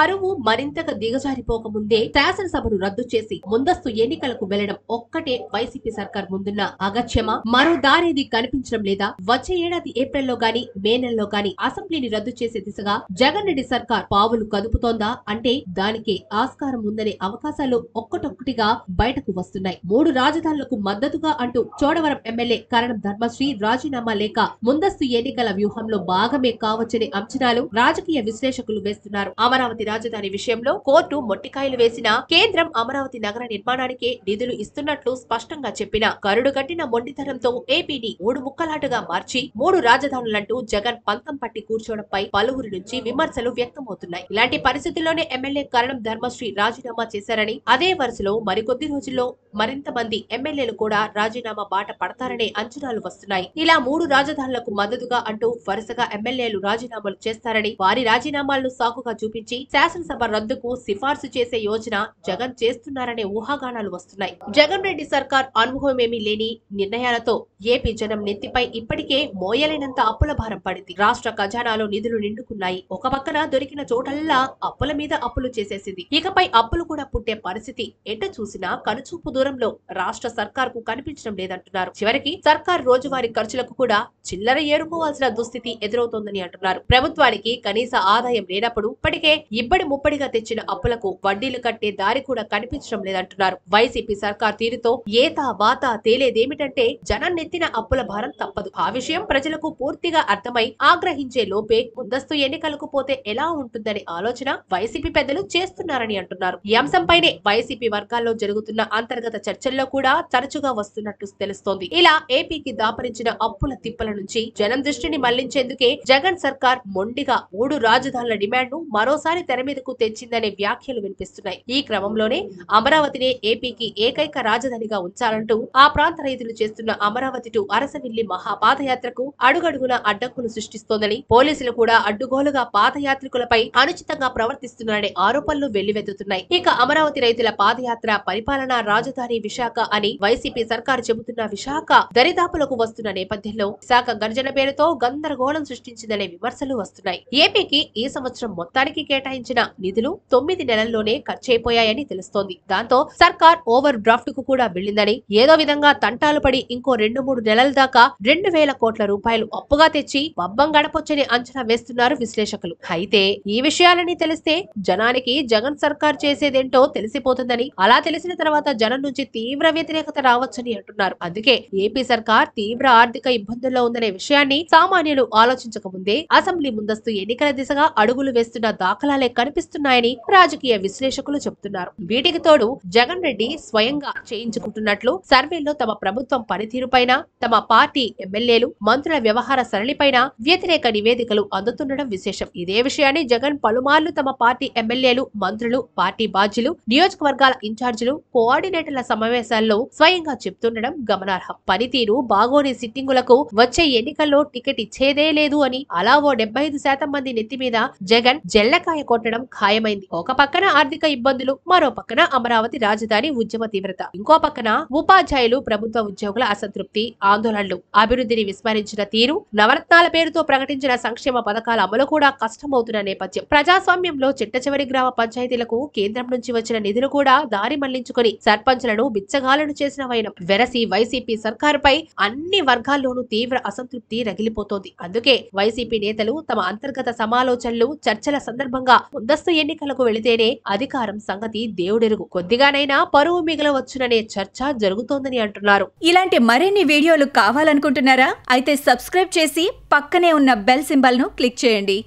పరువు మరింతగా దిగజారిపోకముందే శాసనసభను రద్దు చేసి ముందస్తు ఎన్నికలకు వెళ్లడం ఒక్కటే వైసీపీ సర్కార్ ముందున్న అగత్యమా మరో దారేది కనిపించడం లేదా వచ్చే ఏడాది ఏప్రిల్లో గాని మే నెలలో గాని అసెంబ్లీని రద్దు చేసే దిశగా జగన్ రెడ్డి సర్కార్ పావులు కదుపుతోందా అంటే దానికి ఆస్కారం ఉందనే అవకాశాలు ఒక్కటొక్కటిగా బయటకు వస్తున్నాయి మూడు రాజధానులకు మద్దతుగా అంటూ చోడవరం ఎమ్మెల్యే కరణం ధర్మశ్రీ రాజీనామా లేక ముందస్తు ఎన్నికల వ్యూహంలో భాగమే కావచ్చనే అంచనాలు రాజకీయ విశ్లేషకులు వేస్తున్నారు అమరావతి రాజధాని విషయంలో కోర్టు మొట్టికాయలు వేసిన కేంద్రం అమరావతి నగర నిర్మాణానికే నిధులు ఇస్తున్నట్లు స్పష్టంగా చెప్పిన కరుడు కట్టిన మొండితనంతో ఏపీని మూడు ముక్కలాటగా మార్చి మూడు రాజధానులంటూ జగన్ పంతం పట్టి కూర్చోవడంపై పలువురి నుంచి విమర్శలు వ్యక్తమవుతున్నాయి ఇలాంటి పరిస్థితుల్లోనే ఎమ్మెల్యే కరణం ధర్మశ్రీ రాజీనామా చేశారని అదే వరుసలో మరికొద్ది రోజుల్లో మరింత మంది ఎమ్మెల్యేలు కూడా రాజీనామా బాట పడతారనే అంచనాలు వస్తున్నాయి ఇలా మూడు రాజధానులకు మద్దతుగా అంటూ వరుసగా ఎమ్మెల్యేలు రాజీనామాలు చేస్తారని వారి రాజీనామాలను సాకుగా చూపించి శాసనసభ రద్దుకు సిఫార్సు చేసే యోజన జగన్ చేస్తున్నారనే ఊహాగానాలు వస్తున్నాయి జగన్ రెడ్డి సర్కార్ అనుభవమేమీ లేని నిర్ణయాలతో ఏపీ జనం నెత్తిపై ఇప్పటికే మోయలేనంత అప్పుల భారం పడింది రాష్ట్ర ఖజానాలో నిధులు నిండుకున్నాయి ఒక పక్కన దొరికిన చోటల్లా అప్పుల మీద అప్పులు చేసేసింది ఇకపై అప్పులు కూడా పుట్టే పరిస్థితి ఎట చూసినా కనుచూపు దూరంలో రాష్ట్ర సర్కార్ కు కనిపించడం లేదంటున్నారు చివరికి సర్కార్ రోజువారీ ఖర్చులకు కూడా చిల్లర ఏరుకోవాల్సిన దుస్థితి ఎదురవుతోందని అంటున్నారు ప్రభుత్వానికి కనీస ఆదాయం లేనప్పుడు ఇప్పటికే ఇబ్బడి ముప్పడిగా తెచ్చిన అప్పులకు వడ్డీలు కట్టే దారి కూడా కనిపించడం లేదంటున్నారు వైసీపీ సర్కార్ తీరుతో ఏతా వాత తేలేదేమిటంటే జనం నెత్తిన అప్పుల భారం తప్పదు ఆ విషయం ప్రజలకు పూర్తిగా అర్థమై ఆగ్రహించే లోపే ముందస్తు ఎన్నికలకు పోతే ఎలా ఉంటుందనే ఆలోచన వైసీపీ పెద్దలు చేస్తున్నారని అంటున్నారు ఈ అంశంపైనే వైసీపీ వర్గాల్లో జరుగుతున్న అంతర్గత చర్చల్లో కూడా తరచుగా వస్తున్నట్టు తెలుస్తోంది ఇలా ఏపీకి దాపరించిన అప్పుల తిప్పల నుంచి జనం దృష్టిని మళ్లించేందుకే జగన్ సర్కార్ మొండిగా మూడు రాజధానుల డిమాండ్ ను మరోసారి తెర మీదకు తెచ్చిందనే వ్యాఖ్యలు వినిపిస్తున్నాయి ఈ క్రమంలోనే అమరావతినే ఏపీకి ఏకైక రాజధానిగా ఉంచాలంటూ ఆ ప్రాంత రైతులు చేస్తున్న అమరావతి టు అరసవిల్లి మహాపాదయాత్రకు అడుగడుగున అడ్డంకులు సృష్టిస్తోందని పోలీసులు కూడా అడ్డుగోలుగా పాదయాత్రికులపై అనుచితంగా ప్రవర్తిస్తున్నారనే ఆరోపణలు వెల్లువెత్తుతున్నాయి ఇక అమరావతి రైతుల పాదయాత్ర పరిపాలన రాజధాని విశాఖ అని వైసీపీ సర్కారు చెబుతున్న విశాఖ దరిదాపులకు వస్తున్న నేపథ్యంలో విశాఖ గర్జన పేరుతో గందరగోళం సృష్టించిందనే విమర్శలు వస్తున్నాయి ఏపీకి ఈ సంవత్సరం మొత్తానికి కేటాయించారు కేటాయించిన నిధులు తొమ్మిది నెలల్లోనే ఖర్చైపోయాయని తెలుస్తోంది దాంతో సర్కార్ ఓవర్ డ్రాఫ్ట్ కు కూడా వెళ్లిందని ఏదో విధంగా తంటాలు పడి ఇంకో రెండు మూడు నెలల దాకా రెండు వేల కోట్ల రూపాయలు అప్పుగా తెచ్చి బబ్బం గడపొచ్చని అంచనా వేస్తున్నారు విశ్లేషకులు అయితే ఈ విషయాలని తెలిస్తే జనానికి జగన్ సర్కార్ చేసేదేంటో తెలిసిపోతుందని అలా తెలిసిన తర్వాత జనం నుంచి తీవ్ర వ్యతిరేకత రావచ్చని అంటున్నారు అందుకే ఏపీ సర్కార్ తీవ్ర ఆర్థిక ఇబ్బందుల్లో ఉందనే విషయాన్ని సామాన్యులు ఆలోచించక ముందే అసెంబ్లీ ముందస్తు ఎన్నికల దిశగా అడుగులు వేస్తున్న దాఖలాలే కనిపిస్తున్నాయని రాజకీయ విశ్లేషకులు చెబుతున్నారు వీటికి తోడు జగన్ రెడ్డి స్వయంగా చేయించుకుంటున్నట్లు సర్వేలో తమ ప్రభుత్వం పనితీరుపైన తమ పార్టీ ఎమ్మెల్యేలు మంత్రుల వ్యవహార సరళిపైన వ్యతిరేక నివేదికలు అందుతుండడం విశేషం ఇదే విషయాన్ని జగన్ పలుమార్లు తమ పార్టీ ఎమ్మెల్యేలు మంత్రులు పార్టీ బాధ్యులు నియోజకవర్గాల ఇన్ఛార్జీలు కోఆర్డినేటర్ల సమావేశాల్లో స్వయంగా చెప్తుండడం గమనార్హం పనితీరు బాగోని సిట్టింగులకు వచ్చే ఎన్నికల్లో టికెట్ ఇచ్చేదే లేదు అని అలా ఓ డెబ్బై ఐదు శాతం మంది నెత్తి మీద జగన్ జెల్లకాయ కోట ఉండడం ఖాయమైంది ఒక పక్కన ఆర్థిక ఇబ్బందులు మరో పక్కన అమరావతి రాజధాని ఉద్యమ తీవ్రత ఇంకో పక్కన ఉపాధ్యాయులు ప్రభుత్వ ఉద్యోగుల అసంతృప్తి ఆందోళనలు అభివృద్ధిని విస్మరించిన తీరు నవరత్నాల పేరుతో ప్రకటించిన సంక్షేమ పథకాల అమలు కూడా కష్టమవుతున్న నేపథ్యం ప్రజాస్వామ్యంలో చిట్ట గ్రామ పంచాయతీలకు కేంద్రం నుంచి వచ్చిన నిధులు కూడా దారి మళ్లించుకుని సర్పంచ్లను బిచ్చగాలను చేసిన వైనం వెరసి వైసీపీ సర్కారుపై అన్ని వర్గాల్లోనూ తీవ్ర అసంతృప్తి రగిలిపోతోంది అందుకే వైసీపీ నేతలు తమ అంతర్గత సమాలోచనలు చర్చల సందర్భంగా ముందస్తు ఎన్నికలకు వెళితేనే అధికారం సంగతి దేవుడెరుగు కొద్దిగానైనా పరువు మిగలవచ్చుననే చర్చ జరుగుతోందని అంటున్నారు ఇలాంటి మరిన్ని వీడియోలు కావాలనుకుంటున్నారా అయితే సబ్స్క్రైబ్ చేసి పక్కనే ఉన్న బెల్ సింబల్ ను క్లిక్ చేయండి